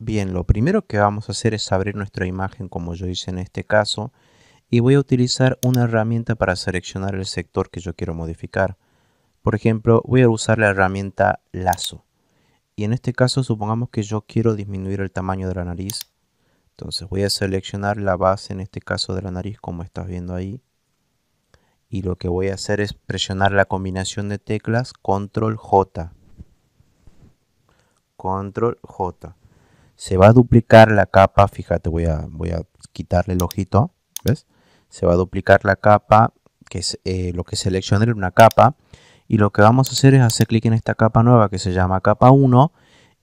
Bien, lo primero que vamos a hacer es abrir nuestra imagen como yo hice en este caso y voy a utilizar una herramienta para seleccionar el sector que yo quiero modificar. Por ejemplo, voy a usar la herramienta lazo. Y en este caso supongamos que yo quiero disminuir el tamaño de la nariz. Entonces voy a seleccionar la base en este caso de la nariz como estás viendo ahí. Y lo que voy a hacer es presionar la combinación de teclas control J. Control J se va a duplicar la capa, fíjate, voy a, voy a quitarle el ojito, ¿ves? Se va a duplicar la capa, que es eh, lo que seleccioné en una capa, y lo que vamos a hacer es hacer clic en esta capa nueva que se llama capa 1,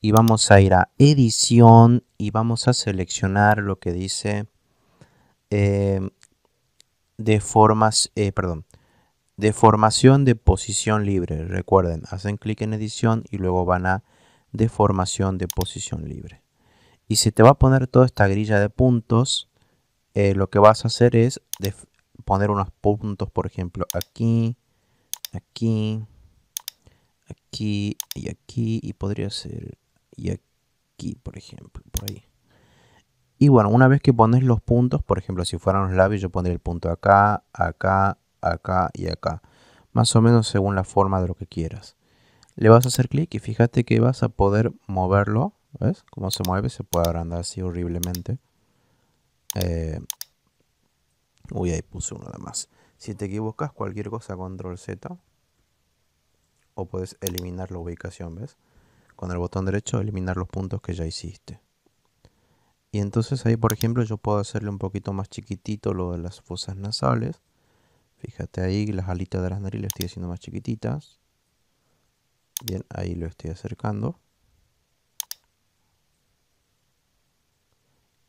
y vamos a ir a edición, y vamos a seleccionar lo que dice eh, de eh, perdón, de posición libre. Recuerden, hacen clic en edición y luego van a deformación de posición libre y si te va a poner toda esta grilla de puntos. Eh, lo que vas a hacer es poner unos puntos, por ejemplo, aquí, aquí, aquí y aquí. Y podría ser y aquí, por ejemplo, por ahí. Y bueno, una vez que pones los puntos, por ejemplo, si fueran los labios, yo pondría el punto acá, acá, acá y acá. Más o menos según la forma de lo que quieras. Le vas a hacer clic y fíjate que vas a poder moverlo ¿Ves? Como se mueve, se puede agrandar así horriblemente. Eh, uy, ahí puse uno de más. Si te equivocas cualquier cosa, control Z. O puedes eliminar la ubicación, ¿ves? Con el botón derecho, eliminar los puntos que ya hiciste. Y entonces ahí, por ejemplo, yo puedo hacerle un poquito más chiquitito lo de las fosas nasales. Fíjate ahí, las alitas de las narices las estoy haciendo más chiquititas. Bien, ahí lo estoy acercando.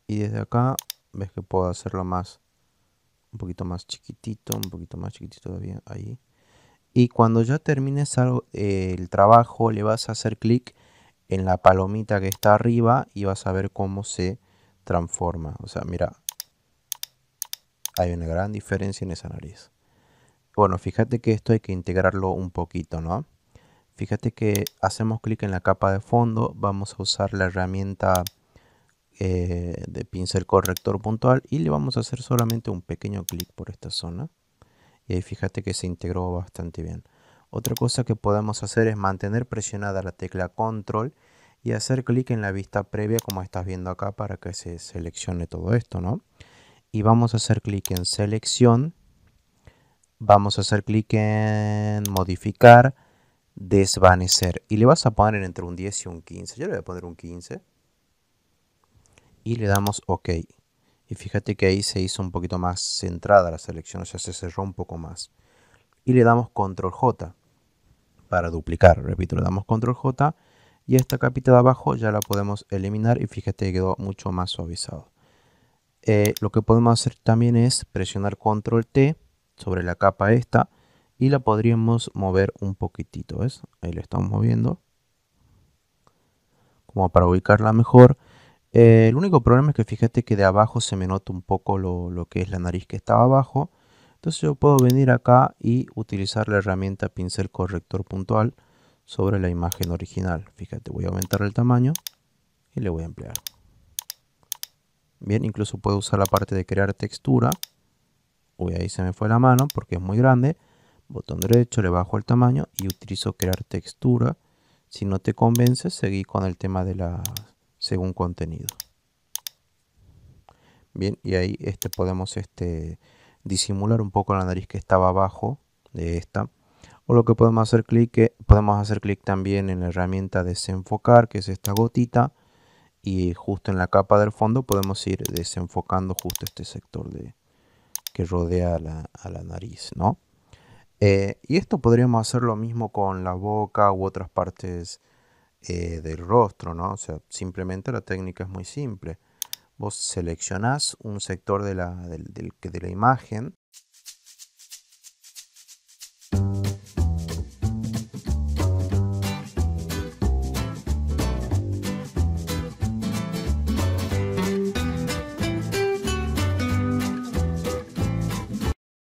y desde acá ves que puedo hacerlo más un poquito más chiquitito un poquito más chiquitito todavía ahí y cuando ya termines eh, el trabajo le vas a hacer clic en la palomita que está arriba y vas a ver cómo se transforma o sea mira hay una gran diferencia en esa nariz bueno fíjate que esto hay que integrarlo un poquito no fíjate que hacemos clic en la capa de fondo vamos a usar la herramienta eh, de pincel corrector puntual y le vamos a hacer solamente un pequeño clic por esta zona y ahí fíjate que se integró bastante bien otra cosa que podemos hacer es mantener presionada la tecla control y hacer clic en la vista previa como estás viendo acá para que se seleccione todo esto no y vamos a hacer clic en selección vamos a hacer clic en modificar desvanecer y le vas a poner entre un 10 y un 15 yo le voy a poner un 15 y le damos OK. Y fíjate que ahí se hizo un poquito más centrada la selección, o sea, se cerró un poco más. Y le damos Control J para duplicar. Repito, le damos Control J y esta capita de abajo ya la podemos eliminar y fíjate que quedó mucho más suavizado. Eh, lo que podemos hacer también es presionar Control T sobre la capa esta y la podríamos mover un poquitito, ¿ves? Ahí la estamos moviendo. Como para ubicarla mejor eh, el único problema es que fíjate que de abajo se me nota un poco lo, que es la nariz que estaba abajo. Entonces yo puedo venir acá y utilizar la herramienta pincel corrector puntual sobre la imagen original. Fíjate, voy a aumentar el tamaño y le voy a emplear. Bien, incluso puedo usar la parte de crear textura. Uy, ahí se me fue la mano porque es muy grande. Botón derecho, le bajo el tamaño y utilizo crear textura. Si no te convence, seguí con el tema de las según contenido. Bien, y ahí este, podemos este, disimular un poco la nariz que estaba abajo de esta. O lo que podemos hacer clic, eh, podemos hacer clic también en la herramienta desenfocar, que es esta gotita. Y justo en la capa del fondo podemos ir desenfocando justo este sector de, que rodea la, a la nariz, ¿no? Eh, y esto podríamos hacer lo mismo con la boca u otras partes eh, del rostro, ¿no? O sea, simplemente la técnica es muy simple. Vos seleccionás un sector de la, del de la imagen